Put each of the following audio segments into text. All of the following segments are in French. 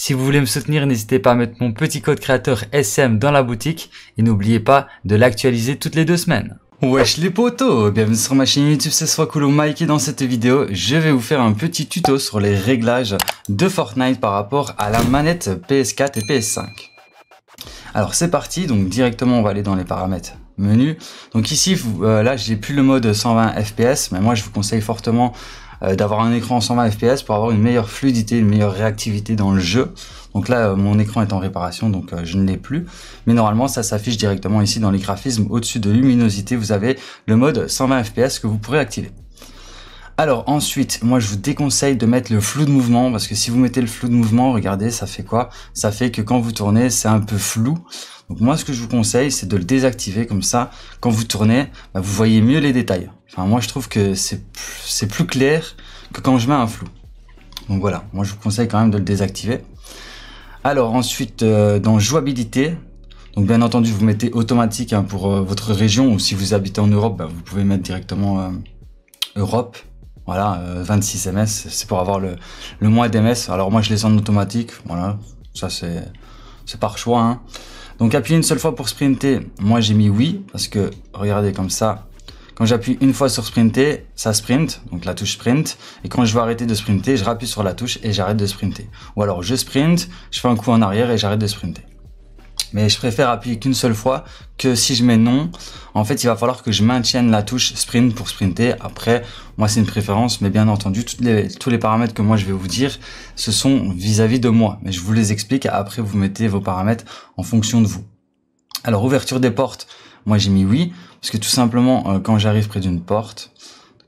Si vous voulez me soutenir, n'hésitez pas à mettre mon petit code créateur SM dans la boutique et n'oubliez pas de l'actualiser toutes les deux semaines. Wesh les potos Bienvenue sur ma chaîne YouTube, c'est Swakulo Mike et dans cette vidéo, je vais vous faire un petit tuto sur les réglages de Fortnite par rapport à la manette PS4 et PS5. Alors c'est parti, donc directement on va aller dans les paramètres menu. Donc ici, euh, là j'ai plus le mode 120 fps, mais moi je vous conseille fortement euh, d'avoir un écran en 120 fps pour avoir une meilleure fluidité, une meilleure réactivité dans le jeu. Donc là, euh, mon écran est en réparation, donc euh, je ne l'ai plus. Mais normalement, ça s'affiche directement ici dans les graphismes. Au-dessus de luminosité, vous avez le mode 120 fps que vous pourrez activer. Alors ensuite, moi je vous déconseille de mettre le flou de mouvement parce que si vous mettez le flou de mouvement, regardez, ça fait quoi Ça fait que quand vous tournez, c'est un peu flou. Donc moi ce que je vous conseille, c'est de le désactiver comme ça. Quand vous tournez, bah, vous voyez mieux les détails. Enfin, moi, je trouve que c'est plus, clair que quand je mets un flou. Donc voilà, moi, je vous conseille quand même de le désactiver. Alors ensuite, euh, dans jouabilité, donc bien entendu, vous mettez automatique hein, pour euh, votre région, ou si vous habitez en Europe, bah, vous pouvez mettre directement euh, Europe. Voilà, 26 MS, c'est pour avoir le, le mois d'MS. Alors moi, je les en automatique, voilà, ça c'est par choix. Hein. Donc appuyez une seule fois pour sprinter, moi j'ai mis oui, parce que regardez comme ça, quand j'appuie une fois sur sprinter, ça sprint, donc la touche sprint. Et quand je veux arrêter de sprinter, je rappuie sur la touche et j'arrête de sprinter. Ou alors je sprint, je fais un coup en arrière et j'arrête de sprinter. Mais je préfère appuyer qu'une seule fois que si je mets non, en fait, il va falloir que je maintienne la touche sprint pour sprinter. Après, moi, c'est une préférence, mais bien entendu, les, tous les paramètres que moi je vais vous dire, ce sont vis à -vis de moi. Mais je vous les explique. Après, vous mettez vos paramètres en fonction de vous. Alors, ouverture des portes. Moi, j'ai mis oui. Parce que tout simplement, euh, quand j'arrive près d'une porte,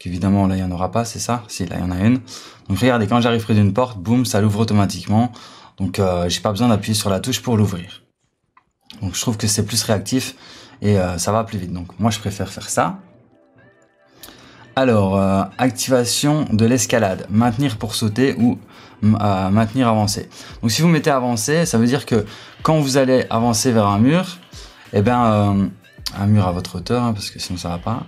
évidemment là il n'y en aura pas, c'est ça Si, là il y en a une. Donc regardez, quand j'arrive près d'une porte, boum, ça l'ouvre automatiquement. Donc euh, j'ai pas besoin d'appuyer sur la touche pour l'ouvrir. Donc je trouve que c'est plus réactif et euh, ça va plus vite. Donc moi je préfère faire ça. Alors, activation de l'escalade, maintenir pour sauter ou maintenir avancé. Donc si vous mettez avancé, ça veut dire que quand vous allez avancer vers un mur, eh ben, un mur à votre hauteur, hein, parce que sinon ça va pas.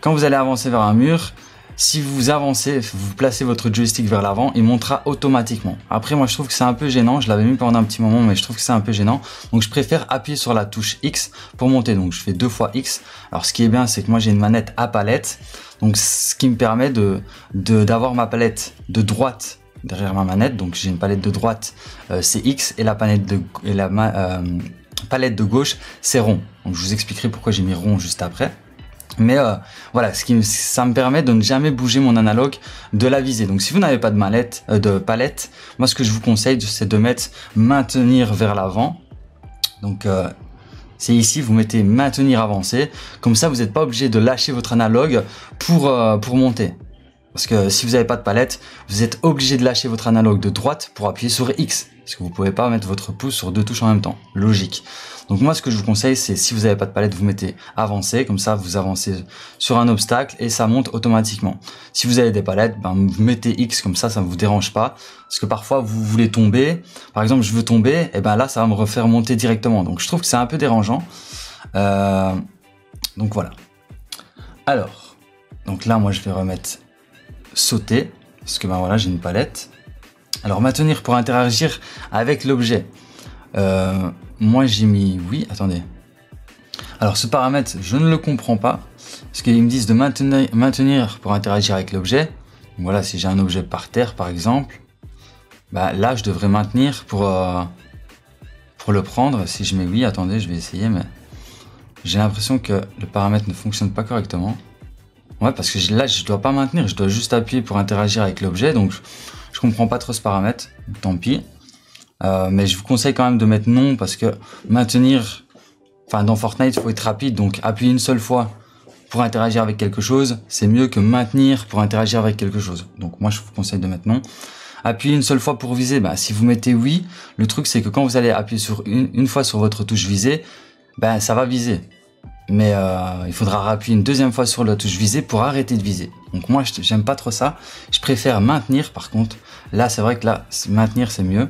Quand vous allez avancer vers un mur, si vous avancez, vous placez votre joystick vers l'avant, il montera automatiquement. Après, moi, je trouve que c'est un peu gênant. Je l'avais mis pendant un petit moment, mais je trouve que c'est un peu gênant. Donc, je préfère appuyer sur la touche X pour monter. Donc, je fais deux fois X. Alors, ce qui est bien, c'est que moi, j'ai une manette à palette. Donc, ce qui me permet de d'avoir ma palette de droite derrière ma manette. Donc, j'ai une palette de droite, euh, c'est X, et la palette de et la, euh, palette de gauche, c'est rond. Donc je vous expliquerai pourquoi j'ai mis rond juste après. Mais euh, voilà, ce qui, ça me permet de ne jamais bouger mon analogue de la visée. Donc si vous n'avez pas de, mallette, euh, de palette, moi ce que je vous conseille, c'est de mettre maintenir vers l'avant. Donc euh, c'est ici, vous mettez maintenir avancé. Comme ça, vous n'êtes pas obligé de lâcher votre analogue pour, euh, pour monter. Parce que si vous n'avez pas de palette, vous êtes obligé de lâcher votre analogue de droite pour appuyer sur X. Parce que vous ne pouvez pas mettre votre pouce sur deux touches en même temps. Logique. Donc moi, ce que je vous conseille, c'est si vous n'avez pas de palette, vous mettez avancer. Comme ça, vous avancez sur un obstacle et ça monte automatiquement. Si vous avez des palettes, ben, vous mettez X comme ça, ça ne vous dérange pas. Parce que parfois, vous voulez tomber. Par exemple, je veux tomber. Et eh ben là, ça va me refaire monter directement. Donc je trouve que c'est un peu dérangeant. Euh, donc voilà. Alors. Donc là, moi, je vais remettre sauter, parce que ben voilà, j'ai une palette. Alors maintenir pour interagir avec l'objet. Euh, moi j'ai mis oui, attendez. Alors ce paramètre, je ne le comprends pas, parce qu'ils me disent de maintenir, maintenir pour interagir avec l'objet. Voilà, si j'ai un objet par terre par exemple, bah là je devrais maintenir pour, euh, pour le prendre. Si je mets oui, attendez, je vais essayer, mais j'ai l'impression que le paramètre ne fonctionne pas correctement. Ouais, parce que là, je dois pas maintenir, je dois juste appuyer pour interagir avec l'objet, donc je comprends pas trop ce paramètre, tant pis. Euh, mais je vous conseille quand même de mettre non, parce que maintenir, enfin dans Fortnite, il faut être rapide, donc appuyer une seule fois pour interagir avec quelque chose, c'est mieux que maintenir pour interagir avec quelque chose. Donc moi, je vous conseille de mettre non. Appuyer une seule fois pour viser, bah, si vous mettez oui, le truc c'est que quand vous allez appuyer sur une, fois sur votre touche visée, ben ça va viser mais euh, il faudra rappuyer une deuxième fois sur la touche visée pour arrêter de viser. Donc moi, n'aime pas trop ça. Je préfère maintenir, par contre. Là, c'est vrai que là, maintenir, c'est mieux.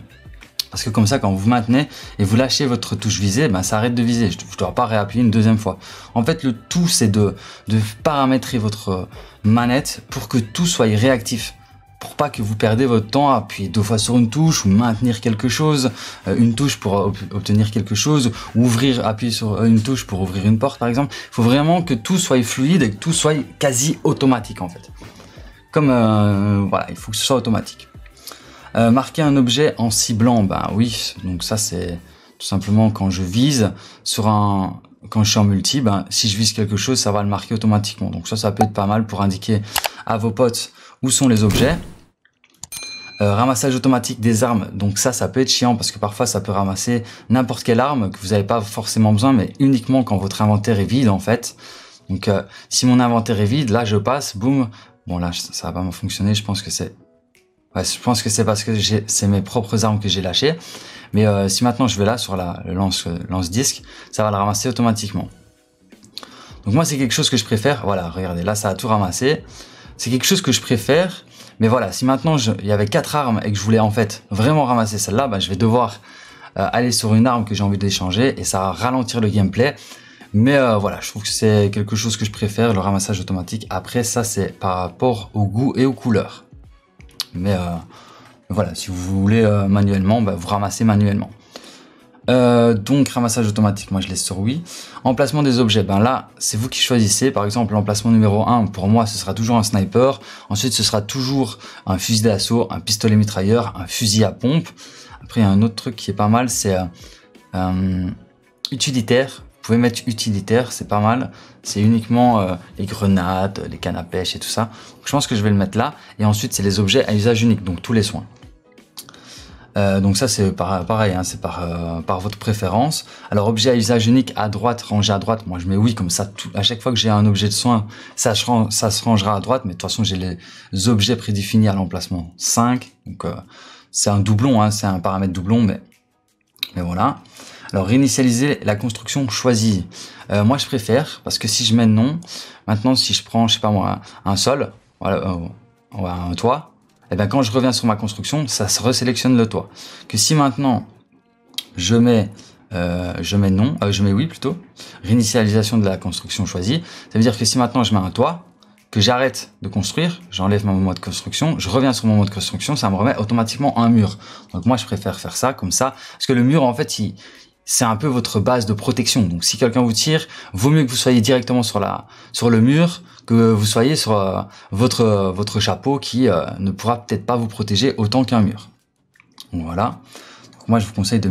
Parce que comme ça, quand vous maintenez et vous lâchez votre touche visée, ben, ça arrête de viser. Je ne dois pas réappuyer une deuxième fois. En fait, le tout, c'est de, de paramétrer votre euh, manette pour que tout soit réactif pour pas que vous perdez votre temps à appuyer deux fois sur une touche ou maintenir quelque chose, euh, une touche pour obtenir quelque chose, ou ouvrir, appuyer sur euh, une touche pour ouvrir une porte par exemple. Il faut vraiment que tout soit fluide et que tout soit quasi automatique en fait. Comme euh, voilà, il faut que ce soit automatique. marquer un objet en ciblant, ben oui, donc ça c'est tout simplement quand je vise sur un, quand je suis en multi, ben, si je vise quelque chose, ça va le marquer automatiquement. Donc ça, ça peut être pas mal pour indiquer à vos potes où sont les objets. Euh, ramassage automatique des armes. Donc ça, ça peut être chiant parce que parfois ça peut ramasser n'importe quelle arme que vous n'avez pas forcément besoin, mais uniquement quand votre inventaire est vide en fait. Donc euh, si mon inventaire est vide, là je passe, boum. Bon là, ça va pas fonctionner. Je pense que c'est, je pense que c'est parce que c'est mes propres armes que j'ai lâchées. Mais euh, si maintenant je vais là sur la le lance lance disque, ça va le ramasser automatiquement. Donc moi c'est quelque chose que je préfère. Voilà, regardez, là ça a tout ramassé. C'est quelque chose que je préfère. Mais voilà, si maintenant il y avait quatre armes et que je voulais en fait vraiment ramasser celle-là, bah, je vais devoir euh, aller sur une arme que j'ai envie d'échanger et ça va ralentir le gameplay. Mais euh, voilà, je trouve que c'est quelque chose que je préfère, le ramassage automatique. Après, ça c'est par rapport au goût et aux couleurs. Mais euh, voilà, si vous voulez manuellement, bah, vous ramassez manuellement. Euh, donc ramassage automatique, moi je laisse sur oui. Emplacement des objets, ben là c'est vous qui choisissez. Par exemple l'emplacement numéro 1, pour moi ce sera toujours un sniper. Ensuite ce sera toujours un fusil d'assaut, un pistolet mitrailleur, un fusil à pompe. Après il y a un autre truc qui est pas mal, c'est euh, euh, utilitaire. Vous pouvez mettre utilitaire, c'est pas mal. C'est uniquement les grenades, les cannes à pêche et tout ça. je pense que je vais le mettre là. Et ensuite c'est les objets à usage unique, donc tous les soins. Euh, donc ça c'est pareil, hein, c'est par, euh, par votre préférence. Alors objet à usage unique à droite, rangé à droite, moi je mets oui comme ça tout, à chaque fois que j'ai un objet de soin, ça, ça se rangera à droite, mais de toute façon j'ai les objets prédéfinis à l'emplacement 5, donc euh, c'est un doublon, hein, c'est un paramètre doublon, mais, mais voilà. Alors réinitialiser la construction choisie, euh, moi je préfère, parce que si je mets non, maintenant si je prends, je sais pas moi, un sol, voilà, un toit, et eh bien quand je reviens sur ma construction, ça se resélectionne le toit. Que si maintenant je mets euh, je mets non, euh, je mets oui plutôt, réinitialisation de la construction choisie, ça veut dire que si maintenant je mets un toit, que j'arrête de construire, j'enlève mon mode de construction, je reviens sur mon mode de construction, ça me remet automatiquement un mur. Donc moi je préfère faire ça comme ça, parce que le mur en fait il, c'est un peu votre base de protection. Donc si quelqu'un vous tire, vaut mieux que vous soyez directement sur la sur le mur que vous soyez sur euh, votre, votre chapeau qui euh, ne pourra peut-être pas vous protéger autant qu'un mur. voilà. moi, je vous conseille de,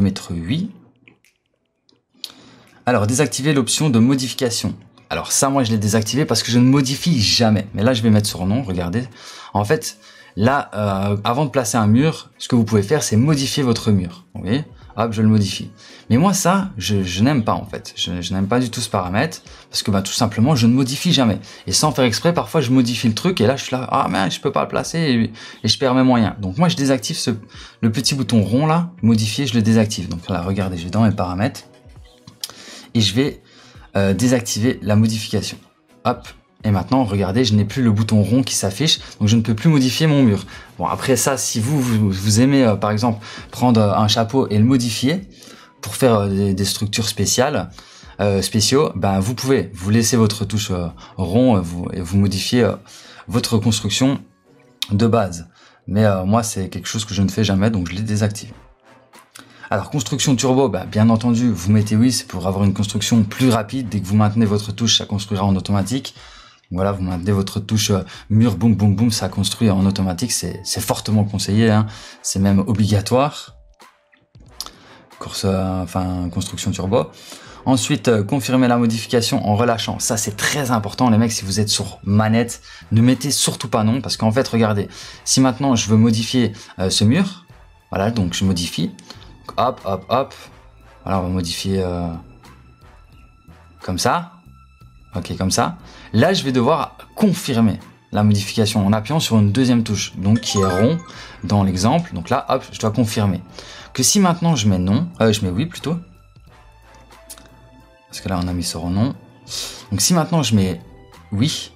mettre 8. Alors, désactiver l'option de modification. Alors ça, moi, je l'ai désactivé parce que je ne modifie jamais. Mais là, je vais mettre sur non, regardez. En fait, là, euh, avant de placer un mur, ce que vous pouvez faire, c'est modifier votre mur hop, je le modifie. Mais moi, ça, je, n'aime pas en fait. Je, n'aime pas du tout ce paramètre parce que bah, tout simplement, je ne modifie jamais. Et sans faire exprès, parfois, je modifie le truc et là, je suis là, ah mais je peux pas le placer et, je perds mes moyens. Donc moi, je désactive ce, le petit bouton rond là, modifier, je le désactive. Donc là, regardez, je vais dans mes paramètres et je vais euh, désactiver la modification. Hop, et maintenant, regardez, je n'ai plus le bouton rond qui s'affiche, donc je ne peux plus modifier mon mur. Bon, après ça, si vous, vous, aimez, euh, par exemple, prendre euh, un chapeau et le modifier pour faire euh, des, structures spéciales, spéciaux, ben vous pouvez. Vous laisser votre touche rond vous, et vous modifiez votre construction de base. Mais moi, c'est quelque chose que je ne fais jamais, donc je l'ai désactivé. Alors construction turbo, ben, bien entendu, vous mettez oui, c'est pour avoir une construction plus rapide. Dès que vous maintenez votre touche, ça construira en automatique. Voilà, vous mettez votre touche euh, mur, boum, boum, boum, ça construit en automatique. C'est fortement conseillé, hein. c'est même obligatoire. Course, euh, enfin, construction turbo. Ensuite, euh, confirmez la modification en relâchant. Ça, c'est très important, les mecs, si vous êtes sur manette, ne mettez surtout pas non, parce qu'en fait, regardez, si maintenant je veux modifier ce mur, voilà, donc je modifie, hop, hop, hop, voilà, on va modifier comme ça, ok, comme ça. Là, je vais devoir confirmer la modification en appuyant sur une deuxième touche, donc qui est rond dans l'exemple. Donc là, hop, je dois confirmer. Que si maintenant je mets non, euh, je mets oui plutôt, parce que là on a mis sur non. Donc si maintenant je mets oui,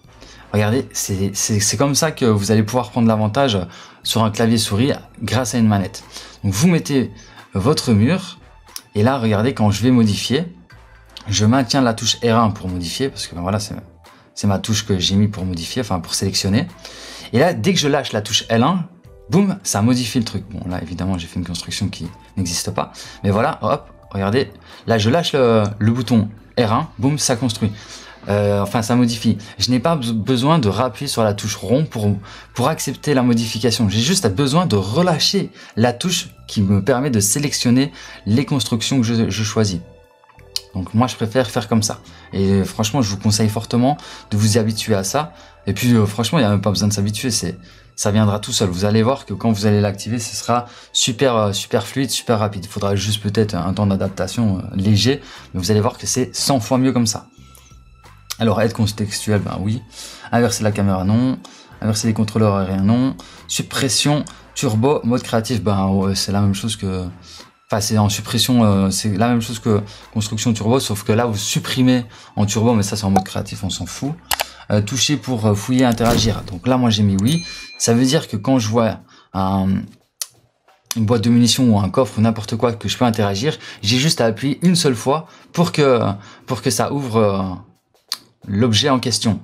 regardez, c'est comme ça que vous allez pouvoir prendre l'avantage sur un clavier souris grâce à une manette. Donc vous mettez votre mur, et là regardez quand je vais modifier, je maintiens la touche R1 pour modifier, parce que ben voilà, c'est c'est ma touche que j'ai mis pour modifier, enfin pour sélectionner. Et là, dès que je lâche la touche L1, boum, ça modifie le truc. Bon, là, évidemment, j'ai fait une construction qui n'existe pas. Mais voilà, hop, regardez. Là, je lâche le, bouton R1, boum, ça construit. Euh, enfin, ça modifie. Je n'ai pas besoin de rappuyer sur la touche rond pour, pour accepter la modification. J'ai juste besoin de relâcher la touche qui me permet de sélectionner les constructions que je choisis. Donc moi, je préfère faire comme ça. Et euh, franchement, je vous conseille fortement de vous y habituer à ça. Et puis, euh, franchement, il n'y a même pas besoin de s'habituer. C'est, ça viendra tout seul. Vous allez voir que quand vous allez l'activer, ce sera super, euh, super fluide, super rapide. Il faudra juste peut-être un temps d'adaptation léger, mais vous allez voir que c'est 100 fois mieux comme ça. Alors, être contextuel, ben oui. Inverser la caméra, non. Inverser les contrôleurs aériens, non. Suppression, turbo, mode créatif, ben c'est la même chose que, Enfin, c'est en suppression, euh, c'est la même chose que construction turbo, sauf que là, vous supprimez en turbo, mais ça, c'est en mode créatif, on s'en fout. Euh, toucher pour euh, fouiller, interagir. Donc là, moi, j'ai mis oui. Ça veut dire que quand je vois un, une boîte de munitions ou un coffre ou n'importe quoi que je peux interagir, j'ai juste à appuyer une seule fois pour que, pour que ça ouvre l'objet en question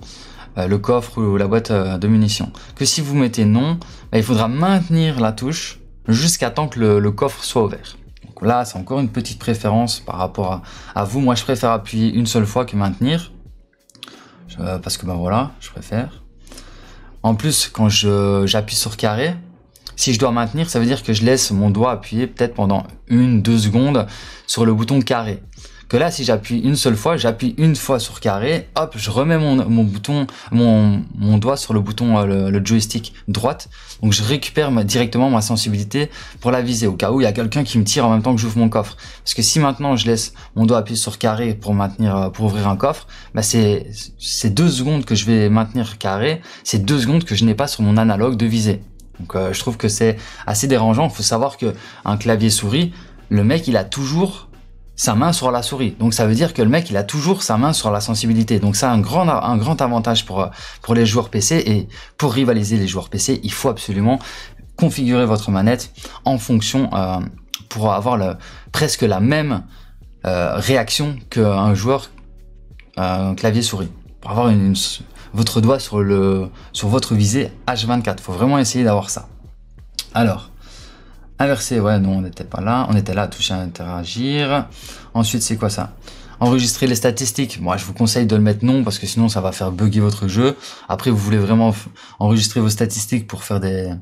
le coffre ou la boîte de munitions. Que si vous mettez non, bah, il faudra maintenir la touche jusqu'à temps que le coffre soit ouvert. Donc là, c'est encore une petite préférence par rapport à, vous. Moi, je préfère appuyer une seule fois que maintenir. parce que ben voilà, je préfère. En plus, quand j'appuie sur carré, si je dois maintenir, ça veut dire que je laisse mon doigt appuyer peut-être pendant une, deux secondes sur le bouton carré. Que là, si j'appuie une seule fois, j'appuie une fois sur carré, hop, je remets mon, bouton, mon, doigt sur le bouton, euh, le, joystick droite. Donc je récupère directement ma sensibilité pour la viser, au cas où il y a quelqu'un qui me tire en même temps que j'ouvre mon coffre. Parce que si maintenant je laisse mon doigt appuyer sur carré pour maintenir, euh, pour ouvrir un coffre, bah c'est deux secondes que je vais maintenir carré, c'est deux secondes que je n'ai pas sur mon analogue de visée. Donc euh, je trouve que c'est assez dérangeant. Il faut savoir que un clavier souris, le mec il a toujours sa main sur la souris. Donc ça veut dire que le mec il a toujours sa main sur la sensibilité. Donc ça a un grand un grand avantage pour euh, pour les joueurs PC et pour rivaliser les joueurs PC, il faut absolument configurer votre manette en fonction euh, pour avoir presque la même réaction qu'un joueur clavier souris. Pour avoir une votre doigt sur, le, sur votre visée H24. faut vraiment essayer d'avoir ça. Alors, inverser, ouais, non, on n'était pas là. On était là, toucher, interagir. Ensuite, c'est quoi ça Enregistrer les statistiques. Moi, je vous conseille de le mettre non parce que sinon, ça va faire bugger votre jeu. Après, vous voulez vraiment enregistrer vos statistiques pour faire des,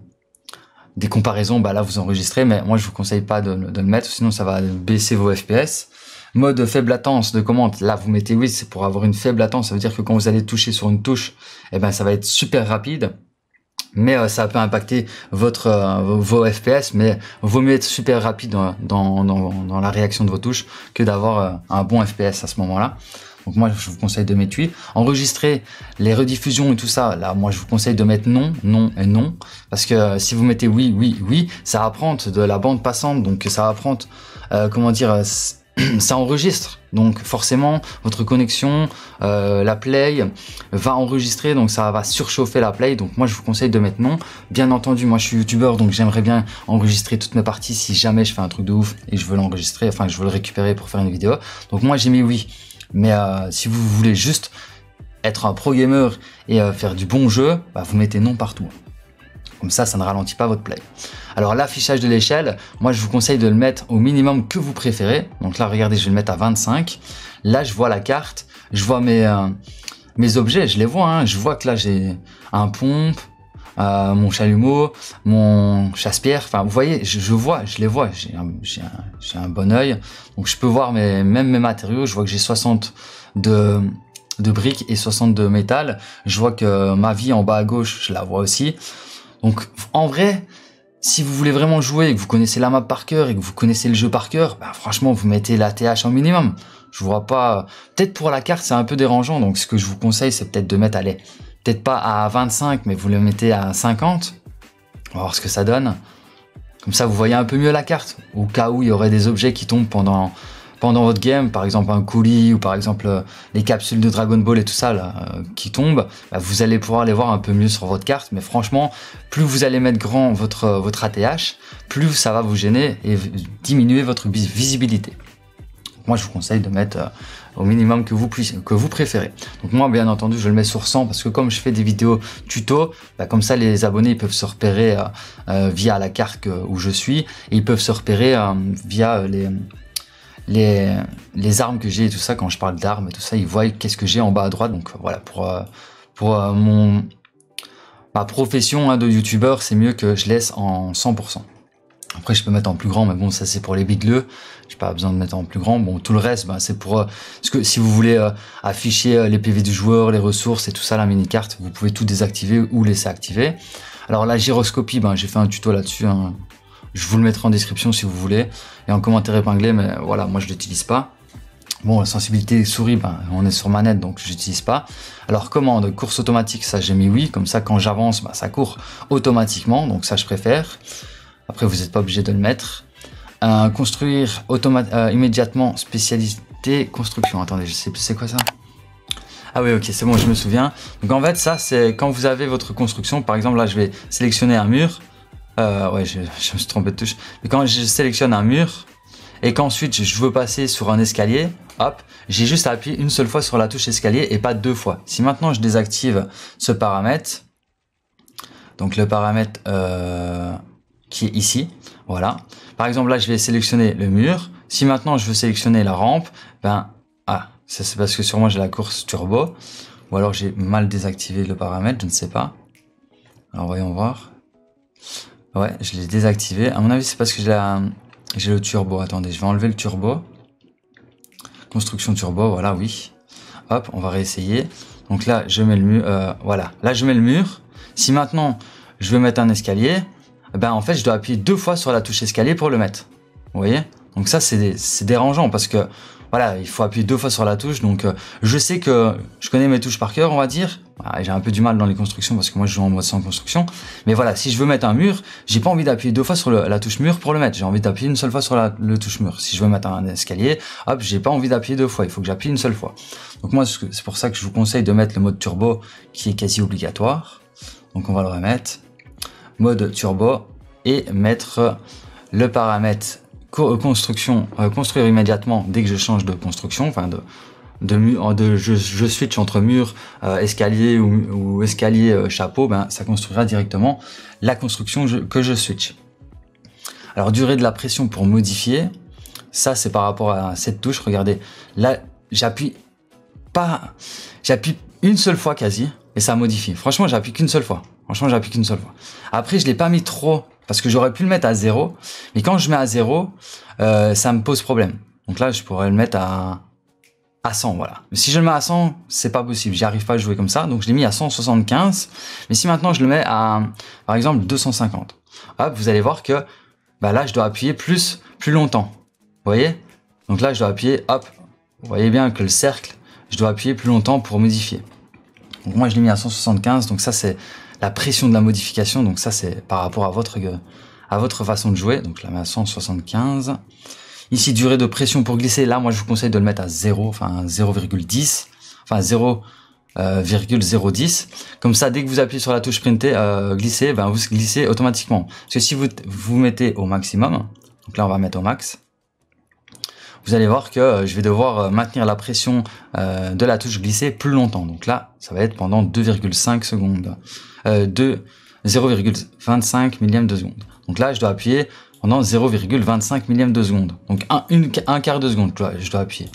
des comparaisons. Bah là, vous enregistrez, mais moi, je vous conseille pas de, de le mettre, sinon ça va baisser vos FPS. Mode faible latence de commande, là vous mettez oui, c'est pour avoir une faible latence, ça veut dire que quand vous allez toucher sur une touche, eh ben ça va être super rapide. Mais euh, ça peut impacter votre euh, vos FPS, mais vaut mieux être super rapide dans, dans, dans, la réaction de vos touches que d'avoir euh, un bon FPS à ce moment-là. Donc moi, je vous conseille de mettre oui Enregistrer les rediffusions et tout ça, là, moi, je vous conseille de mettre non, non et non. Parce que si vous mettez oui, oui, oui, ça apprend de la bande passante. Donc ça apprend, comment dire, ça enregistre. Donc forcément, votre connexion, euh, la Play va enregistrer, donc ça va surchauffer la Play. Donc moi, je vous conseille de mettre non. Bien entendu, moi je suis youtubeur, donc j'aimerais bien enregistrer toutes mes parties si jamais je fais un truc de ouf et je veux l'enregistrer, enfin je veux le récupérer pour faire une vidéo. Donc moi j'ai mis oui. Mais euh, si vous voulez juste être un pro gamer et euh, faire du bon jeu, bah, vous mettez non partout. Comme ça, ça ne ralentit pas votre play. Alors l'affichage de l'échelle, moi je vous conseille de le mettre au minimum que vous préférez. Donc là, regardez, je vais le mettre à 25. Là, je vois la carte, je vois mes, euh, mes objets, je les vois. Hein. Je vois que là, j'ai un pompe, euh, mon chalumeau, mon chasse-pierre. Enfin, vous voyez, je, vois, je les vois. J'ai un, bon oeil. Donc, je peux voir mes, même mes matériaux. Je vois que j'ai 60 de, de briques et 60 de métal. Je vois que ma vie en bas à gauche, je la vois aussi. Donc en vrai, si vous voulez vraiment jouer et que vous connaissez la map par cœur et que vous connaissez le jeu par cœur, bah, franchement vous mettez la TH en minimum. Je vois pas. Peut-être pour la carte c'est un peu dérangeant, donc ce que je vous conseille c'est peut-être de mettre allez, peut-être pas à 25, mais vous le mettez à 50. On va voir ce que ça donne. Comme ça vous voyez un peu mieux la carte, au cas où il y aurait des objets qui tombent pendant pendant votre game, par exemple un coulis ou par exemple euh, les capsules de Dragon Ball et tout ça là, euh, qui tombe bah, vous allez pouvoir les voir un peu mieux sur votre carte. Mais franchement, plus vous allez mettre grand votre, euh, votre ATH, plus ça va vous gêner et diminuer votre visibilité. Moi, je vous conseille de mettre au minimum que vous, puissiez, que vous préférez. Donc moi, bien entendu, je le mets sur 100 parce que comme je fais des vidéos tuto, bah, comme ça, les abonnés peuvent se repérer via la carte où je suis et ils peuvent se repérer via les les, les armes que j'ai et tout ça, quand je parle d'armes et tout ça, ils voient qu'est-ce que j'ai en bas à droite. Donc voilà, pour, euh, pour euh, mon, ma profession hein, de youtubeur, c'est mieux que je laisse en 100%. Après, je peux mettre en plus grand, mais bon, ça c'est pour les je J'ai pas besoin de mettre en plus grand. Bon, tout le reste, ben, c'est pour euh, ce que si vous voulez afficher les PV du joueur, les ressources et tout ça, la mini carte, vous pouvez tout désactiver ou laisser activer. Alors la gyroscopie, ben, j'ai fait un tuto là-dessus, hein. Je vous le mettrai en description si vous voulez et en commentaire épinglé, mais voilà, moi je l'utilise pas. Bon, sensibilité souris, ben, on est sur manette, donc je j'utilise pas. Alors commande, course automatique, ça j'ai mis oui, comme ça quand j'avance, ben, ça court automatiquement, donc ça je préfère. Après, vous n'êtes pas obligé de le mettre. Euh, construire euh, immédiatement spécialité construction. Attendez, je sais plus c'est quoi ça. Ah oui, ok, c'est bon, je me souviens. Donc en fait, ça, c'est quand vous avez votre construction, par exemple, là, je vais sélectionner un mur, euh, ouais, je, me suis trompé de touche. Mais quand je sélectionne un mur et qu'ensuite je veux passer sur un escalier, hop, j'ai juste à appuyer une seule fois sur la touche escalier et pas deux fois. Si maintenant je désactive ce paramètre, donc le paramètre euh, qui est ici, voilà. Par exemple, là, je vais sélectionner le mur. Si maintenant je veux sélectionner la rampe, ben, ah, ça c'est parce que sur moi j'ai la course turbo. Ou alors j'ai mal désactivé le paramètre, je ne sais pas. Alors voyons voir. Ouais, je l'ai désactivé. À mon avis, c'est parce que j'ai le turbo. Attendez, je vais enlever le turbo. Construction turbo, voilà, oui. Hop, on va réessayer. Donc là, je mets le mur. Euh, voilà, là, je mets le mur. Si maintenant, je veux mettre un escalier, eh ben en fait, je dois appuyer deux fois sur la touche escalier pour le mettre. Vous voyez Donc ça, c'est dérangeant parce que voilà, il faut appuyer deux fois sur la touche. Donc, euh, je sais que je connais mes touches par cœur, on va dire. Ah, j'ai un peu du mal dans les constructions parce que moi je joue en mode sans construction. Mais voilà, si je veux mettre un mur, j'ai pas envie d'appuyer deux fois sur la touche mur pour le mettre. J'ai envie d'appuyer une seule fois sur la touche mur. Si je veux mettre un escalier, hop, j'ai pas envie d'appuyer deux fois. Il faut que j'appuie une seule fois. Donc moi, c'est pour ça que je vous conseille de mettre le mode turbo qui est quasi obligatoire. Donc on va le remettre. Mode turbo et mettre le paramètre euh, construction, euh, construire immédiatement dès que je change de construction, enfin de, de, mur, euh, de je, switch entre mur, escalier ou, escalier chapeau, ben, ça construira directement la construction que je switch. Alors durée de la pression pour modifier, ça c'est par rapport à cette touche, regardez, là j'appuie pas, j'appuie une seule fois quasi, et ça modifie. Franchement j'appuie qu'une seule fois. Franchement, j'appuie qu'une seule fois. Après, je l'ai pas mis trop parce que j'aurais pu le mettre à 0, mais quand je mets à 0, euh, ça me pose problème. Donc là, je pourrais le mettre à, à 100, voilà. Mais si je le mets à 100, c'est pas possible, j'arrive pas à jouer comme ça, donc je l'ai mis à 175. Mais si maintenant je le mets à, par exemple, 250, hop, vous allez voir que bah là, je dois appuyer plus, plus longtemps. Vous voyez Donc là, je dois appuyer, hop, vous voyez bien que le cercle, je dois appuyer plus longtemps pour modifier. Donc moi, je l'ai mis à 175, donc ça, c'est la pression de la modification. Donc ça, c'est par rapport à votre à votre façon de jouer. Donc la main 175. Ici, durée de pression pour glisser. Là, moi, je vous conseille de le mettre à 0, enfin 0,10, enfin 0,010. Euh, Comme ça, dès que vous appuyez sur la touche printée euh, glisser, ben, vous glissez automatiquement. Parce que si vous vous mettez au maximum, donc là, on va mettre au max, vous allez voir que euh, je vais devoir maintenir la pression de la touche glisser plus longtemps. Donc là, ça va être pendant 2,5 secondes. Euh, de 0,25 millième de seconde. Donc là, je dois appuyer pendant 0,25 millième de seconde. Donc un, quart de seconde, je dois, appuyer.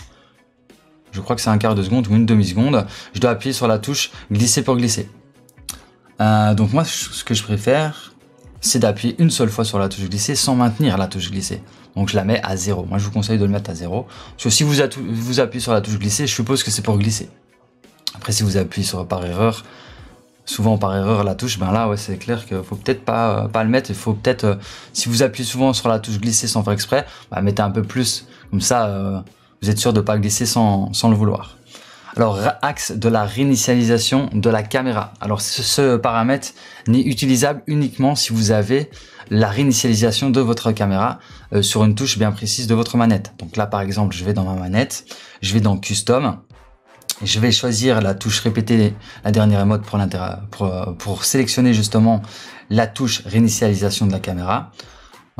Je crois que c'est un quart de seconde ou une demi-seconde. Je dois appuyer sur la touche glisser pour glisser. Euh, donc moi, ce que je préfère, c'est d'appuyer une seule fois sur la touche glisser sans maintenir la touche glisser Donc je la mets à 0. Moi, je vous conseille de le mettre à 0. Parce que si vous, appuyez sur la touche glisser je suppose que c'est pour glisser. Après, si vous appuyez sur par erreur, souvent par erreur la touche, ben là, ouais, c'est clair qu'il faut peut-être pas, euh, pas le mettre. Il faut peut-être, euh, si vous appuyez souvent sur la touche glisser sans faire exprès, bah, mettez un peu plus. Comme ça, euh, vous êtes sûr de pas glisser sans, sans le vouloir. Alors, axe de la réinitialisation de la caméra. Alors, ce, ce paramètre n'est utilisable uniquement si vous avez la réinitialisation de votre caméra sur une touche bien précise de votre manette. Donc là, par exemple, je vais dans ma manette, je vais dans Custom, je vais choisir la touche répéter la dernière mode pour, pour sélectionner justement la touche réinitialisation de la caméra.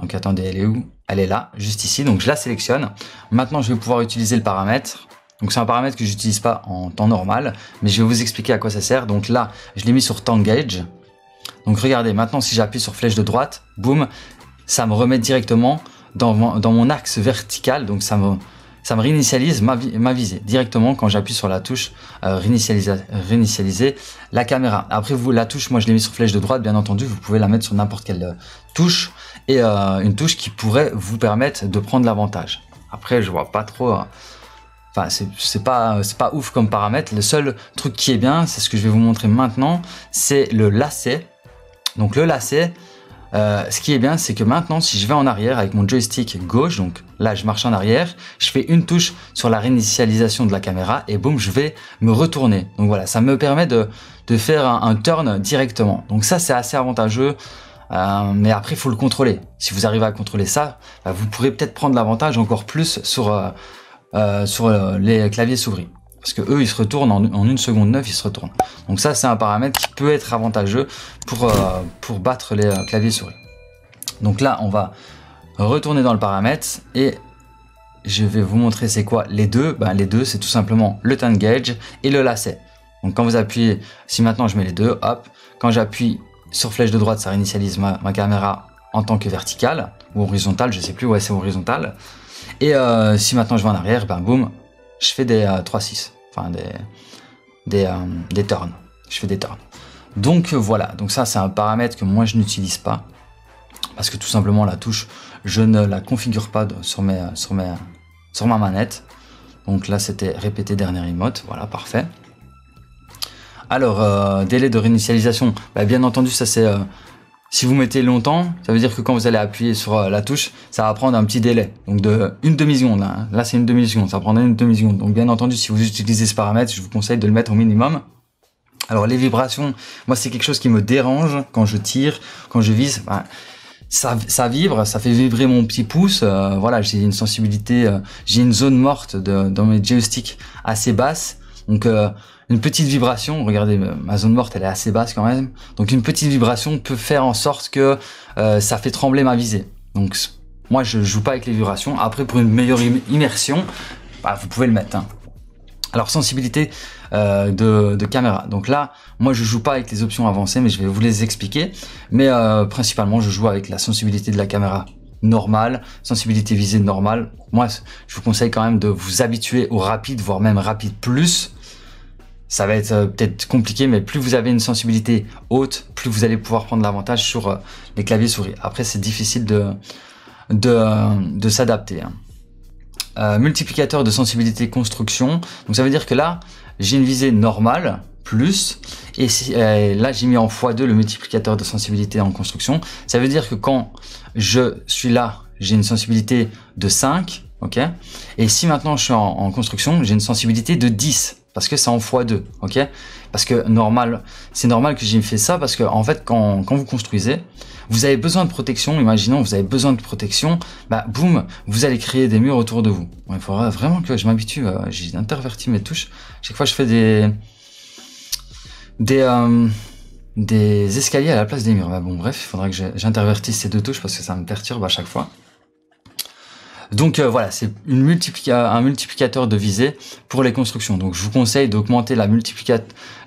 Donc attendez, elle est où Elle est là, juste ici. Donc je la sélectionne. Maintenant, je vais pouvoir utiliser le paramètre. Donc c'est un paramètre que j'utilise pas en temps normal, mais je vais vous expliquer à quoi ça sert. Donc là, je l'ai mis sur tangage. Donc regardez, maintenant si j'appuie sur flèche de droite, boum, ça me remet directement dans mon, dans mon axe vertical. Donc ça me, ça me réinitialise ma, visée directement quand j'appuie sur la touche euh, réinitialiser, réinitialiser, la caméra. Après, vous, la touche, moi je l'ai mis sur flèche de droite, bien entendu, vous pouvez la mettre sur n'importe quelle euh, touche et euh, une touche qui pourrait vous permettre de prendre l'avantage. Après, je vois pas trop. Hein. Enfin, c'est pas, pas ouf comme paramètre. Le seul truc qui est bien, c'est ce que je vais vous montrer maintenant, c'est le lacet. Donc le lacet, ce qui est bien, c'est que maintenant, si je vais en arrière avec mon joystick gauche, donc Là, je marche en arrière, je fais une touche sur la réinitialisation de la caméra et boum, je vais me retourner. Donc voilà, ça me permet de, faire un, turn directement. Donc ça, c'est assez avantageux. Euh, mais après, il faut le contrôler. Si vous arrivez à contrôler ça, bah, vous pourrez peut-être prendre l'avantage encore plus sur, euh, euh, sur les claviers souris. Parce que eux, ils se retournent en, en une seconde neuf, ils se retournent. Donc ça, c'est un paramètre qui peut être avantageux pour, pour battre les claviers souris. Donc là, on va retourner dans le paramètre et je vais vous montrer c'est quoi les deux. Ben, les deux, c'est tout simplement le turn gauge et le lacet. Donc quand vous appuyez, si maintenant je mets les deux, hop, quand j'appuie sur flèche de droite, ça réinitialise ma, caméra en tant que verticale ou horizontale, je sais plus, ouais c'est horizontal Et euh, si maintenant je vais en arrière, ben boum, je fais des 3-6, euh, enfin des, des, euh, des turns. Je fais des turns. Donc voilà, donc ça c'est un paramètre que moi je n'utilise pas parce que tout simplement la touche, je ne la configure pas sur, mes, sur, mes, sur ma manette. Donc là, c'était répéter dernier remote. Voilà, parfait. Alors, euh, délai de réinitialisation. Bah, bien entendu, ça c'est... Euh, si vous mettez longtemps, ça veut dire que quand vous allez appuyer sur euh, la touche, ça va prendre un petit délai. Donc de une demi-seconde. Hein. Là, c'est une demi-seconde. Ça prendrait une demi-seconde. Donc bien entendu, si vous utilisez ce paramètre, je vous conseille de le mettre au minimum. Alors les vibrations, moi c'est quelque chose qui me dérange quand je tire, quand je vise. Bah, ça, vibre, ça fait vibrer mon petit pouce. Euh, voilà, j'ai une sensibilité, euh, j'ai une zone morte dans mes joysticks assez basse. Donc euh, une petite vibration, regardez, ma zone morte elle est assez basse quand même. Donc une petite vibration peut faire en sorte que ça fait trembler ma visée. Donc moi je joue pas avec les vibrations. Après pour une meilleure immersion, bah, vous pouvez le mettre. Hein. Alors sensibilité, euh, de, caméra. Donc là, moi je joue pas avec les options avancées, mais je vais vous les expliquer. Mais euh, principalement, je joue avec la sensibilité de la caméra normale, sensibilité visée normale. Moi, je vous conseille quand même de vous habituer au rapide, voire même rapide plus. Ça va être euh, peut-être compliqué, mais plus vous avez une sensibilité haute, plus vous allez pouvoir prendre l'avantage sur les claviers souris. Après, c'est difficile de, de, s'adapter. Hein. multiplicateur de sensibilité construction. Donc ça veut dire que là, j'ai une visée normale, plus, et euh, là j'ai mis en x2 le multiplicateur de sensibilité en construction. Ça veut dire que quand je suis là, j'ai une sensibilité de 5, ok Et si maintenant je suis en construction, j'ai une sensibilité de 10 parce que c'est en x2, ok Parce que normal, c'est normal que j'ai fait ça parce que en fait, quand, vous construisez, vous avez besoin de protection. Imaginons, vous avez besoin de protection, bah boum, vous allez créer des murs autour de vous. Il faudra vraiment que je m'habitue. Euh, j'ai interverti mes touches. Chaque fois, je fais des des euh, des escaliers à la place des murs. Bah, bon, bref, il faudra que j'intervertisse ces deux touches parce que ça me perturbe à chaque fois. Donc euh, voilà, c'est un multiplicateur de visée pour les constructions. Donc je vous conseille d'augmenter la,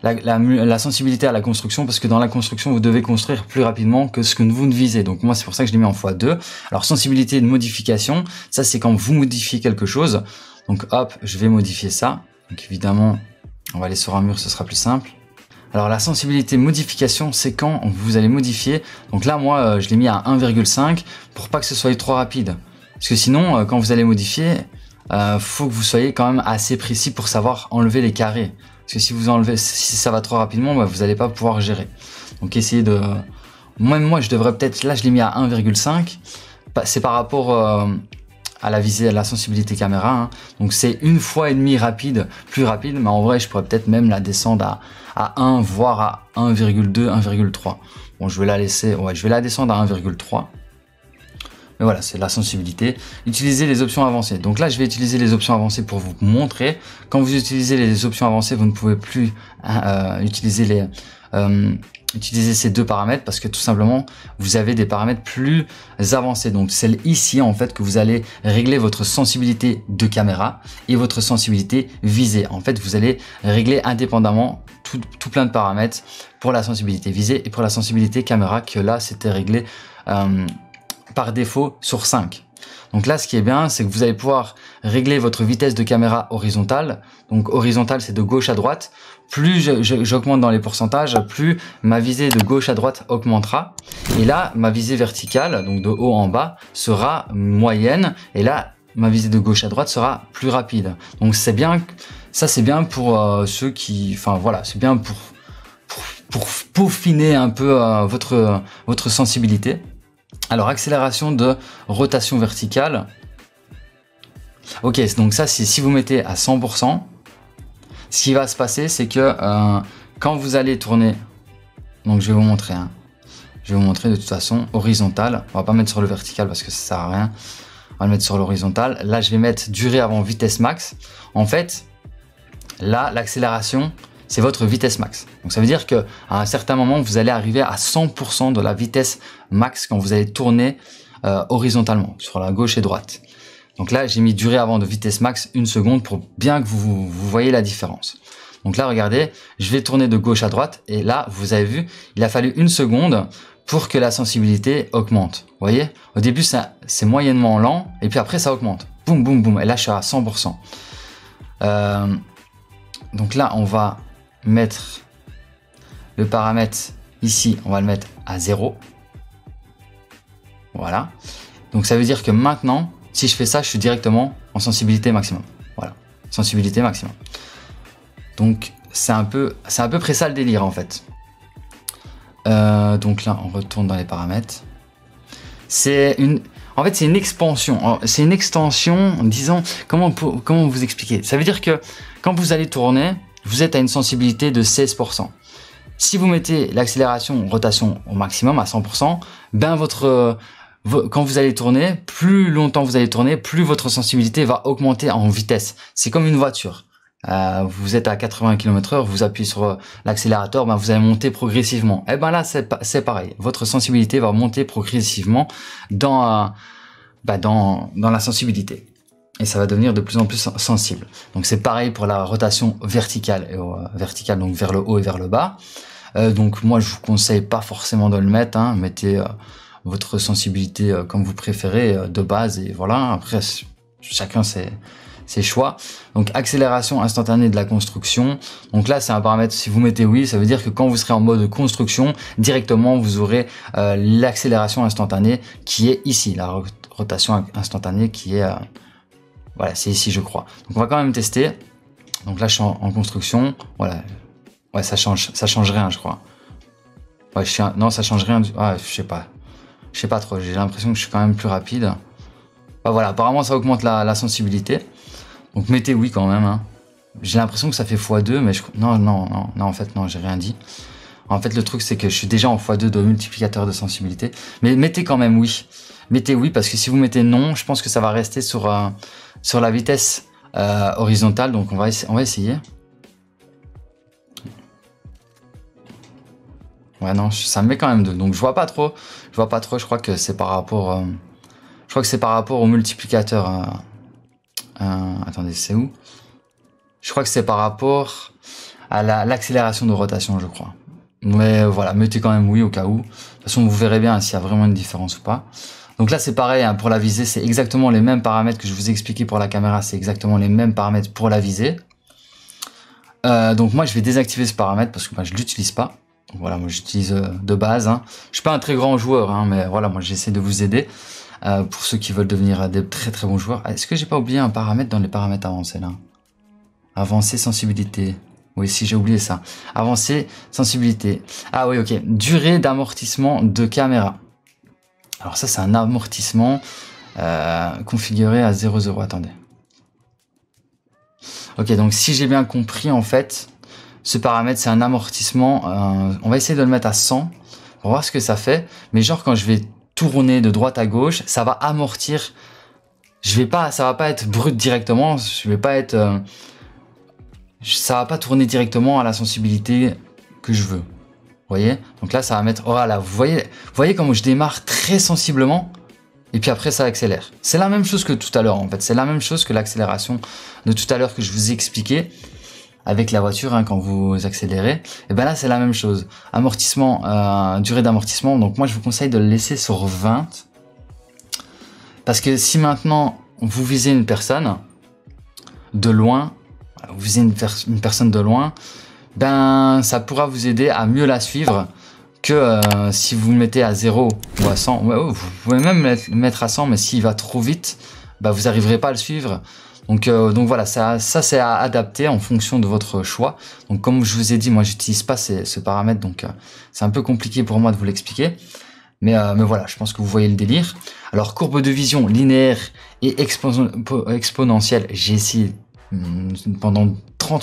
la sensibilité à la construction parce que dans la construction, vous devez construire plus rapidement que ce que vous ne visez. Donc moi, c'est pour ça que je l'ai mis en x2. Alors sensibilité de modification, ça c'est quand vous modifiez quelque chose. Donc hop, je vais modifier ça. Donc évidemment, on va aller sur un mur, ce sera plus simple. Alors la sensibilité modification, c'est quand vous allez modifier. Donc là, moi, euh, je l'ai mis à 1,5 pour pas que ce soit trop rapide. Parce que sinon, euh, quand vous allez modifier, il euh, faut que vous soyez quand même assez précis pour savoir enlever les carrés. Parce que si vous enlevez, si ça va trop rapidement, bah, vous n'allez pas pouvoir gérer. Donc essayez de... Même moi, je devrais peut-être... Là, je l'ai mis à 1,5. C'est par rapport... Euh, à la visée, à la sensibilité caméra. Hein. Donc c'est une fois et demi rapide, plus rapide, mais en vrai je pourrais peut-être même la descendre à, à 1, voire à 1,2, 1,3. Bon, je vais la laisser, ouais, je vais la descendre à 1,3 voilà, c'est la sensibilité. Utilisez les options avancées. Donc là, je vais utiliser les options avancées pour vous montrer. Quand vous utilisez les options avancées, vous ne pouvez plus hein, euh, utiliser les... Euh, utiliser ces deux paramètres parce que tout simplement vous avez des paramètres plus avancés donc celle ici en fait que vous allez régler votre sensibilité de caméra et votre sensibilité visée en fait vous allez régler indépendamment tout, plein de paramètres pour la sensibilité visée et pour la sensibilité caméra que là c'était réglé euh, par défaut sur 5. Donc là, ce qui est bien, c'est que vous allez pouvoir régler votre vitesse de caméra horizontale. Donc horizontale, c'est de gauche à droite. Plus j'augmente dans les pourcentages, plus ma visée de gauche à droite augmentera. Et là, ma visée verticale, donc de haut en bas, sera moyenne. Et là, ma visée de gauche à droite sera plus rapide. Donc c'est bien, ça c'est bien pour euh, ceux qui, enfin voilà, c'est bien pour, pour, peaufiner un peu euh, votre sensibilité. Alors, accélération de rotation verticale. Ok, donc ça, si, si vous mettez à 100%, ce qui va se passer, c'est que euh, quand vous allez tourner, donc je vais vous montrer, hein. je vais vous montrer de toute façon, horizontal, on va pas mettre sur le vertical parce que ça sert à rien, on va le mettre sur l'horizontal. Là, je vais mettre durée avant vitesse max. En fait, là, l'accélération, c'est votre vitesse max. Donc ça veut dire que à un certain moment, vous allez arriver à 100% de la vitesse max quand vous allez tourner euh, horizontalement sur la gauche et droite. Donc là, j'ai mis durée avant de vitesse max une seconde pour bien que vous, vous voyez la différence. Donc là, regardez, je vais tourner de gauche à droite et là, vous avez vu, il a fallu une seconde pour que la sensibilité augmente. Vous voyez Au début, c'est moyennement lent et puis après, ça augmente. Boum, boum, boum. Et là, je suis à 100%. Euh, donc là, on va mettre le paramètre ici, on va le mettre à 0. Voilà. Donc ça veut dire que maintenant, si je fais ça, je suis directement en sensibilité maximum. Voilà, sensibilité maximum. Donc c'est un peu, c'est à peu près ça le délire en fait. Euh, donc là, on retourne dans les paramètres. C'est une, en fait, c'est une expansion. C'est une extension, disons, comment, comment vous expliquer Ça veut dire que quand vous allez tourner, vous êtes à une sensibilité de 16%. Si vous mettez l'accélération rotation au maximum à 100%, ben votre euh, quand vous allez tourner, plus longtemps vous allez tourner, plus votre sensibilité va augmenter en vitesse. C'est comme une voiture. Euh, vous êtes à 80 km heure, vous appuyez sur euh, l'accélérateur, ben vous allez monter progressivement. Et eh ben là, c'est pareil. Votre sensibilité va monter progressivement dans, euh, ben dans, dans la sensibilité et ça va devenir de plus en plus sensible. Donc c'est pareil pour la rotation verticale, euh, verticale donc vers le haut et vers le bas. Euh, donc moi je vous conseille pas forcément de le mettre, hein. mettez euh, votre sensibilité comme vous préférez de base et voilà. Après chacun ses choix. Donc accélération instantanée de la construction. Donc là c'est un paramètre, si vous mettez oui, ça veut dire que quand vous serez en mode construction, directement vous aurez l'accélération instantanée qui est ici, la rotation instantanée qui est voilà, c'est ici, je crois. Donc, on va quand même tester. Donc là, je suis en, construction. Voilà. Ouais, ça change, ça change rien, je crois. Ouais, je suis Non, ça change rien. Ah, je sais pas. Je sais pas trop. J'ai l'impression que je suis quand même plus rapide. Bah voilà, apparemment, ça augmente la, sensibilité. Donc mettez oui quand même. Hein. J'ai l'impression que ça fait x2, mais je... Non, non, non, non, en fait, non, j'ai rien dit. En fait, le truc, c'est que je suis déjà en x2 de multiplicateur de sensibilité. Mais mettez quand même oui. Mettez oui, parce que si vous mettez non, je pense que ça va rester sur... Euh, sur la vitesse euh, horizontale. Donc on va, on va essayer. Ouais non, ça me met quand même deux. Donc je vois pas trop. Je vois pas trop. Je crois que c'est par rapport. Euh, je crois que c'est par rapport au multiplicateur. Euh, attendez, c'est où Je crois que c'est par rapport à l'accélération de rotation, je crois. Mais voilà, mettez quand même oui au cas où. De toute façon, vous verrez bien s'il y a vraiment une différence ou pas. Donc là, c'est pareil, hein, pour la visée, c'est exactement les mêmes paramètres que je vous ai expliqué pour la caméra, c'est exactement les mêmes paramètres pour la visée. Euh, donc moi, je vais désactiver ce paramètre parce que moi, ben, je l'utilise pas. voilà, moi, j'utilise euh, de base. Je hein. Je suis pas un très grand joueur, hein, mais voilà, moi, j'essaie de vous aider. Euh, pour ceux qui veulent devenir des très très bons joueurs. Ah, est-ce que j'ai pas oublié un paramètre dans les paramètres avancés là Avancé sensibilité. Oui, si j'ai oublié ça. Avancé sensibilité. Ah oui, ok. Durée d'amortissement de caméra. Alors ça, c'est un amortissement euh, configuré à 0,0. Attendez. Ok, donc si j'ai bien compris, en fait, ce paramètre, c'est un amortissement. Euh, on va essayer de le mettre à 100 pour voir ce que ça fait. Mais genre, quand je vais tourner de droite à gauche, ça va amortir. Je vais pas, ça va pas être brut directement. Je vais pas être, euh, ça va pas tourner directement à la sensibilité que je veux voyez Donc là, ça va mettre... Voilà, vous voyez, vous voyez comment je démarre très sensiblement et puis après, ça accélère. C'est la même chose que tout à l'heure, en fait. C'est la même chose que l'accélération de tout à l'heure que je vous ai expliqué avec la voiture hein, quand vous accélérez. Et eh ben là, c'est la même chose. Amortissement, euh, durée d'amortissement. Donc moi, je vous conseille de le laisser sur 20. Parce que si maintenant, vous visez une personne de loin, vous visez une personne de loin, ben ça pourra vous aider à mieux la suivre que euh, si vous le mettez à 0 ou à 100. Vous pouvez même le mettre à 100, mais s'il va trop vite, bah, vous n'arriverez pas à le suivre. Donc, euh, donc voilà, ça, ça c'est à adapter en fonction de votre choix. Donc comme je vous ai dit, moi j'utilise pas ce paramètre, donc euh, c'est un peu compliqué pour moi de vous l'expliquer. Mais, mais voilà, je pense que vous voyez le délire. Alors courbe de vision linéaire et exponentielle, j'ai essayé mm, pendant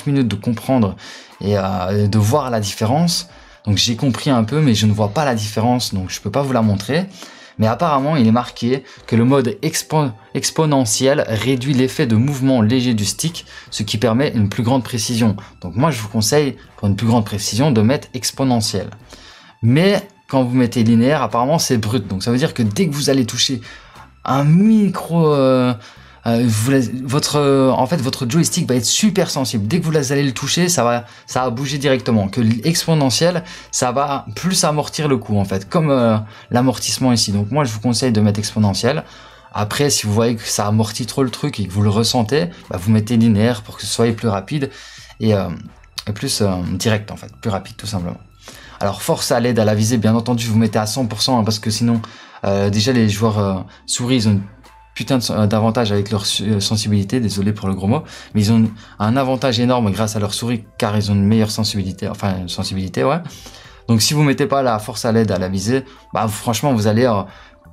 minutes de comprendre euh, et de voir la différence. Donc j'ai compris un peu, mais je ne vois pas la différence, donc je peux pas vous la montrer. Mais apparemment, il est marqué que le mode exponentiel réduit l'effet de mouvement léger du stick, ce qui permet une plus grande précision. Donc moi, je vous conseille, pour une plus grande précision, de mettre exponentiel. Mais quand vous mettez linéaire, apparemment, c'est brut. Donc ça veut dire que dès que vous allez toucher un micro... Euh, euh, votre, euh, en fait, votre joystick va être super sensible. Dès que vous allez le toucher, ça va, ça va bouger directement. Que l'exponentiel, ça va plus amortir le coup, en fait, comme euh, l'amortissement ici. Donc moi, je vous conseille de mettre exponentiel. Après, si vous voyez que ça amortit trop le truc et que vous le ressentez, bah, vous mettez linéaire pour que ce soit plus rapide et, plus direct, en fait, plus rapide, tout simplement. Alors force à l'aide à la visée, bien entendu, vous mettez à 100% hein, parce que sinon, déjà les joueurs souris ont putain d'avantage avec leur euh, sensibilité, désolé pour le gros mot, mais ils ont un avantage énorme grâce à leur souris car ils ont une meilleure sensibilité, enfin une sensibilité ouais. Donc si vous mettez pas la force à l'aide à la visée, bah franchement vous allez euh,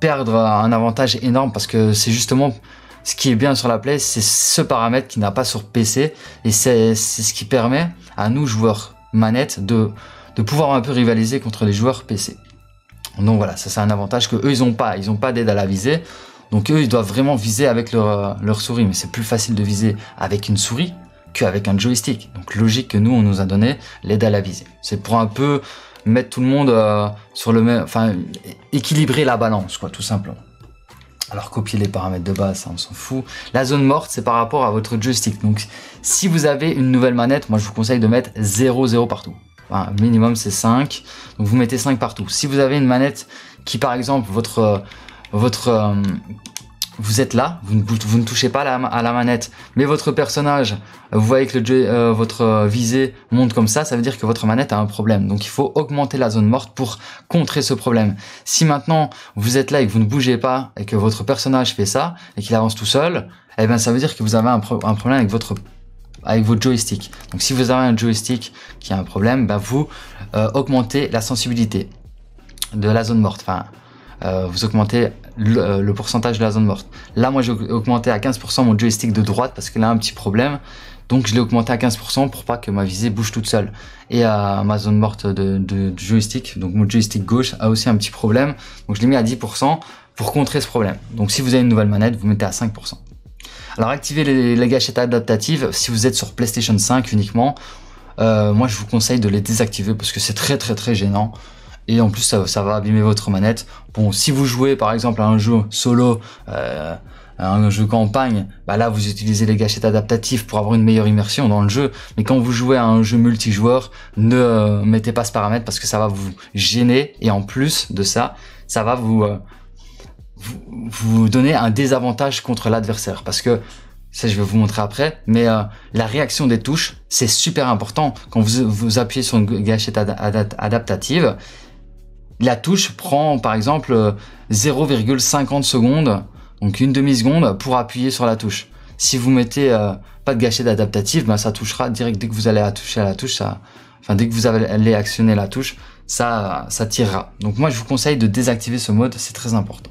perdre euh, un avantage énorme parce que c'est justement ce qui est bien sur la Play, c'est ce paramètre qui n'a pas sur PC et c'est ce qui permet à nous joueurs manette de, de pouvoir un peu rivaliser contre les joueurs PC. Donc voilà, ça c'est un avantage que eux ils ont pas, ils ont pas d'aide à la visée. Donc eux, ils doivent vraiment viser avec euh, leur, souris, mais c'est plus facile de viser avec une souris qu'avec un joystick. Donc logique que nous, on nous a donné l'aide à la visée. C'est pour un peu mettre tout le monde euh, sur le même, enfin équilibrer la balance, quoi, tout simplement. Alors copier les paramètres de base, ça, on s'en fout. La zone morte, c'est par rapport à votre joystick. Donc si vous avez une nouvelle manette, moi je vous conseille de mettre 0, 0 partout. Enfin, minimum c'est 5. Donc vous mettez 5 partout. Si vous avez une manette qui par exemple votre euh, votre, euh, vous êtes là, vous ne, touchez pas à la manette, mais votre personnage, euh, vous voyez que euh, votre visée monte comme ça, ça veut dire que votre manette a un problème. Donc il faut augmenter la zone morte pour contrer ce problème. Si maintenant vous êtes là et que vous ne bougez pas et que votre personnage fait ça et qu'il avance tout seul, eh bien ça veut dire que vous avez un, problème avec votre avec votre joystick. Donc si vous avez un joystick qui a un problème, bah, vous augmentez la sensibilité de la zone morte. Enfin, euh, vous augmentez euh, le, pourcentage de la zone morte. Là, moi, j'ai augmenté à 15% mon joystick de droite parce qu'il a un petit problème. Donc, je l'ai augmenté à 15% pour pas que ma visée bouge toute seule. Et à ma zone morte de, joystick, donc mon joystick gauche a aussi un petit problème. Donc, je l'ai mis à 10% pour contrer ce problème. Donc, si vous avez une nouvelle manette, vous mettez à 5%. Alors activez les, gâchettes adaptatives si vous êtes sur PlayStation 5 uniquement. Euh, moi je vous conseille de les désactiver parce que c'est très très très gênant et en plus ça, va abîmer votre manette. Bon, si vous jouez par exemple à un jeu solo, euh, à un jeu campagne, bah là vous utilisez les gâchettes adaptatives pour avoir une meilleure immersion dans le jeu. Mais quand vous jouez à un jeu multijoueur, ne euh, mettez pas ce paramètre parce que ça va vous gêner et en plus de ça, ça va vous euh, vous, vous donner un désavantage contre l'adversaire parce que ça je vais vous montrer après, mais euh, la réaction des touches, c'est super important. Quand vous, vous appuyez sur une gâchette adaptative, la touche prend par exemple 0,50 secondes, donc une demi-seconde pour appuyer sur la touche. Si vous mettez euh, pas de gâchette adaptative, ben, ça touchera direct dès que vous allez à toucher à la touche, ça, enfin dès que vous allez actionner la touche, ça, ça tirera. Donc moi je vous conseille de désactiver ce mode, c'est très important.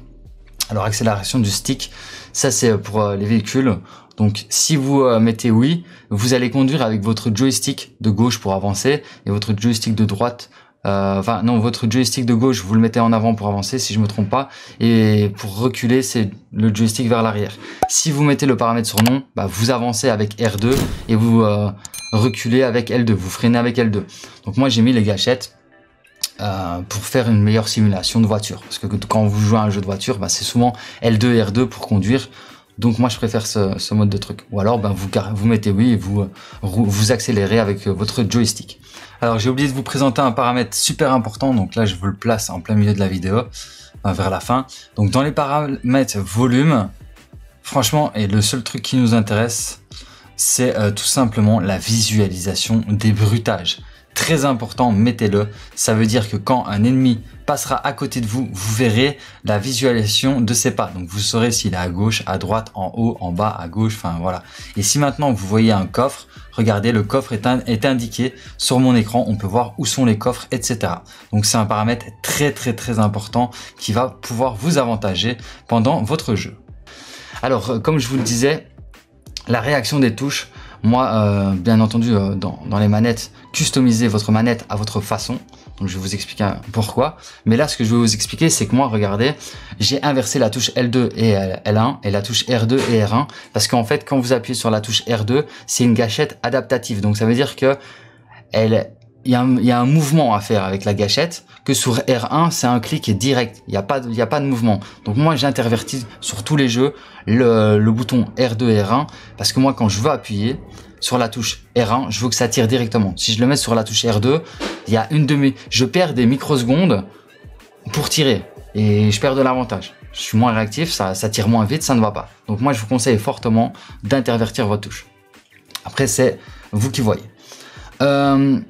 Alors accélération du stick, ça c'est pour euh, les véhicules. Donc si vous euh, mettez oui, vous allez conduire avec votre joystick de gauche pour avancer et votre joystick de droite euh, enfin non, votre joystick de gauche, vous le mettez en avant pour avancer, si je me trompe pas, et pour reculer, c'est le joystick vers l'arrière. Si vous mettez le paramètre sur non, bah, vous avancez avec R2 et vous euh, reculez avec L2, vous freinez avec L2. Donc moi j'ai mis les gâchettes euh, pour faire une meilleure simulation de voiture. Parce que quand vous jouez à un jeu de voiture, bah, c'est souvent L2 et R2 pour conduire. Donc moi je préfère ce, mode de truc. Ou alors bah, vous, mettez oui et vous accélérez avec votre joystick. Alors j'ai oublié de vous présenter un paramètre super important, donc là je vous le place en plein milieu de la vidéo, vers la fin. Donc dans les paramètres volume, franchement, et le seul truc qui nous intéresse, c'est euh, tout simplement la visualisation des brutages très important, mettez-le. Ça veut dire que quand un ennemi passera à côté de vous, vous verrez la visualisation de ses pas. Donc vous saurez s'il est à gauche, à droite, en haut, en bas, à gauche, enfin voilà. Et si maintenant vous voyez un coffre, regardez, le coffre est, est indiqué sur mon écran, on peut voir où sont les coffres, etc. Donc c'est un paramètre très très très important qui va pouvoir vous avantager pendant votre jeu. Alors euh, comme je vous le disais, la réaction des touches, moi, euh, bien entendu, euh, dans, les manettes, customisez votre manette à votre façon. Donc, je vais vous expliquer pourquoi. Mais là, ce que je vais vous expliquer, c'est que moi, regardez, j'ai inversé la touche L2 et L1 et la touche R2 et R1 parce qu'en fait, quand vous appuyez sur la touche R2, c'est une gâchette adaptative. Donc, ça veut dire que elle, il y, a un mouvement à faire avec la gâchette, que sur R1, c'est un clic direct. Il n'y a, pas de, a pas de mouvement. Donc moi, j'intervertis sur tous les jeux le, bouton R2 et R1, parce que moi, quand je veux appuyer sur la touche R1, je veux que ça tire directement. Si je le mets sur la touche R2, il y a une demi... Je perds des microsecondes pour tirer, et je perds de l'avantage. Je suis moins réactif, ça, ça tire moins vite, ça ne va pas. Donc moi, je vous conseille fortement d'intervertir votre touche. Après, c'est vous qui voyez. Euh,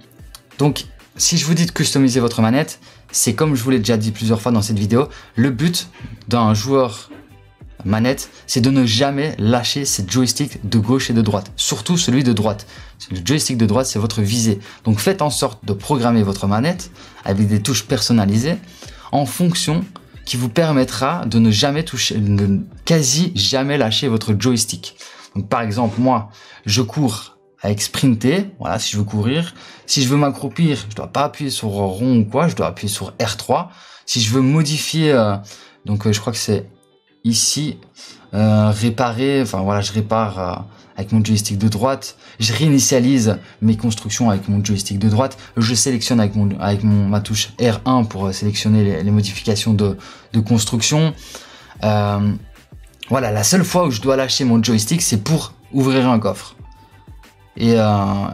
donc, si je vous dis de customiser votre manette, c'est comme je vous l'ai déjà dit plusieurs fois dans cette vidéo, le but d'un joueur manette, c'est de ne jamais lâcher ses joysticks de gauche et de droite, surtout celui de droite. Le joystick de droite, c'est votre visée. Donc faites en sorte de programmer votre manette avec des touches personnalisées en fonction qui vous permettra de ne jamais toucher, de quasi jamais lâcher votre joystick. par exemple, moi, je cours avec sprinter, voilà, si je veux courir. Si je veux m'accroupir, je dois pas appuyer sur rond ou quoi, je dois appuyer sur R3. Si je veux modifier, euh, donc euh, je crois que c'est ici, euh, réparer, enfin voilà, je répare euh, avec mon joystick de droite, je réinitialise mes constructions avec mon joystick de droite, je sélectionne avec mon, avec mon ma touche R1 pour sélectionner les, les modifications de, de construction. voilà, la seule fois où je dois lâcher mon joystick, c'est pour ouvrir un coffre et euh,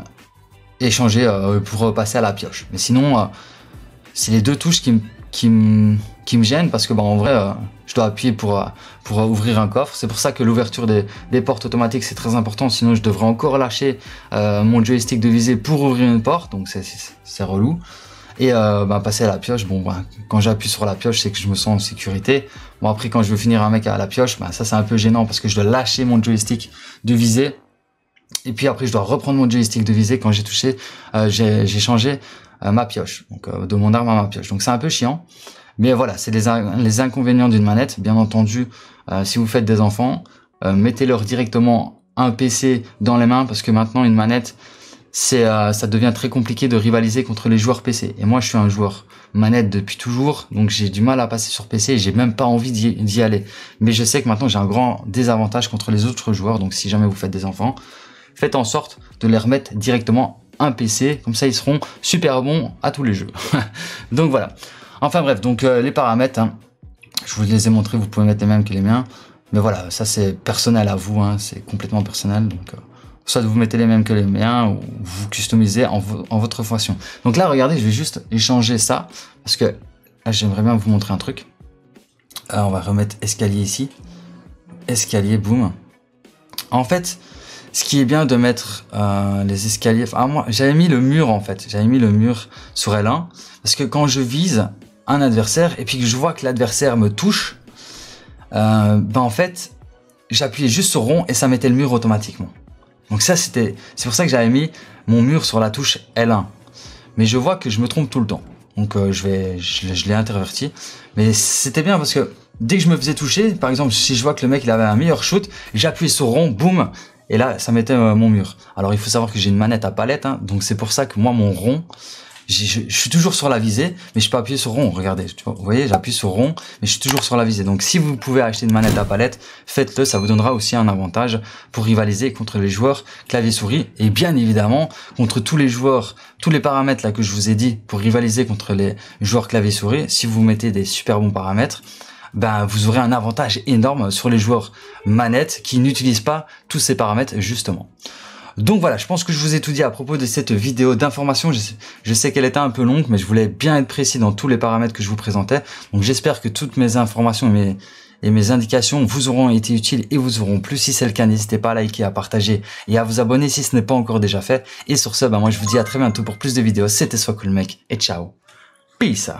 échanger euh, pour passer à la pioche. Mais sinon, euh, c'est les deux touches qui me qui qui gênent parce que bah, en vrai je dois appuyer pour pour ouvrir un coffre c'est pour ça que l'ouverture des, portes automatiques c'est très important sinon je devrais encore lâcher mon joystick de visée pour ouvrir une porte donc c'est relou et bah, passer à la pioche bon bah, quand j'appuie sur la pioche c'est que je me sens en sécurité bon après quand je veux finir un mec à la pioche bah, ça c'est un peu gênant parce que je dois lâcher mon joystick de visée et puis après, je dois reprendre mon joystick de visée. Quand j'ai touché, euh, j'ai changé euh, ma pioche, donc euh, de mon arme à ma pioche. Donc c'est un peu chiant, mais voilà, c'est les, les inconvénients d'une manette. Bien entendu, euh, si vous faites des enfants, mettez-leur directement un PC dans les mains parce que maintenant une manette, c'est ça devient très compliqué de rivaliser contre les joueurs PC. Et moi, je suis un joueur manette depuis toujours, donc j'ai du mal à passer sur PC j'ai même pas envie d'y aller. Mais je sais que maintenant j'ai un grand désavantage contre les autres joueurs, donc si jamais vous faites des enfants, faites en sorte de les remettre directement un PC, comme ça ils seront super bons à tous les jeux. donc voilà. Enfin bref, donc euh, les paramètres, hein. je vous les ai montrés, vous pouvez mettre les mêmes que les miens. Mais voilà, ça c'est personnel à vous, hein. c'est complètement personnel. Donc euh, soit vous mettez les mêmes que les miens, ou vous customisez en, en votre façon. Donc là, regardez, je vais juste échanger ça, parce que j'aimerais bien vous montrer un truc. Alors, euh, on va remettre escalier ici. Escalier, boum. En fait, ce qui est bien de mettre euh, les escaliers. Ah moi, j'avais mis le mur en fait. J'avais mis le mur sur L1 parce que quand je vise un adversaire et puis que je vois que l'adversaire me touche, euh, ben en fait, j'appuyais juste sur rond et ça mettait le mur automatiquement. Donc ça, c'était, c'est pour ça que j'avais mis mon mur sur la touche L1. Mais je vois que je me trompe tout le temps. Donc euh, je vais, je, l'ai interverti. Mais c'était bien parce que dès que je me faisais toucher, par exemple, si je vois que le mec il avait un meilleur shoot, j'appuie sur rond, boum, et là, ça mettait euh, mon mur. Alors, il faut savoir que j'ai une manette à palette, hein. donc c'est pour ça que moi, mon rond, je, suis toujours sur la visée, mais je peux appuyer sur rond. Regardez, vous voyez, j'appuie sur rond, mais je suis toujours sur la visée. Donc, si vous pouvez acheter une manette à palette, faites-le. Ça vous donnera aussi un avantage pour rivaliser contre les joueurs clavier-souris et bien évidemment contre tous les joueurs, tous les paramètres là que je vous ai dit pour rivaliser contre les joueurs clavier-souris. Si vous mettez des super bons paramètres, ben, vous aurez un avantage énorme sur les joueurs manettes qui n'utilisent pas tous ces paramètres justement. Donc voilà, je pense que je vous ai tout dit à propos de cette vidéo d'information. Je, sais qu'elle était un peu longue, mais je voulais bien être précis dans tous les paramètres que je vous présentais. Donc j'espère que toutes mes informations et mes, indications vous auront été utiles et vous auront plu. Si c'est le cas, n'hésitez pas à liker, à partager et à vous abonner si ce n'est pas encore déjà fait. Et sur ce, ben moi je vous dis à très bientôt pour plus de vidéos. C'était Soit Cool Mec et ciao. Peace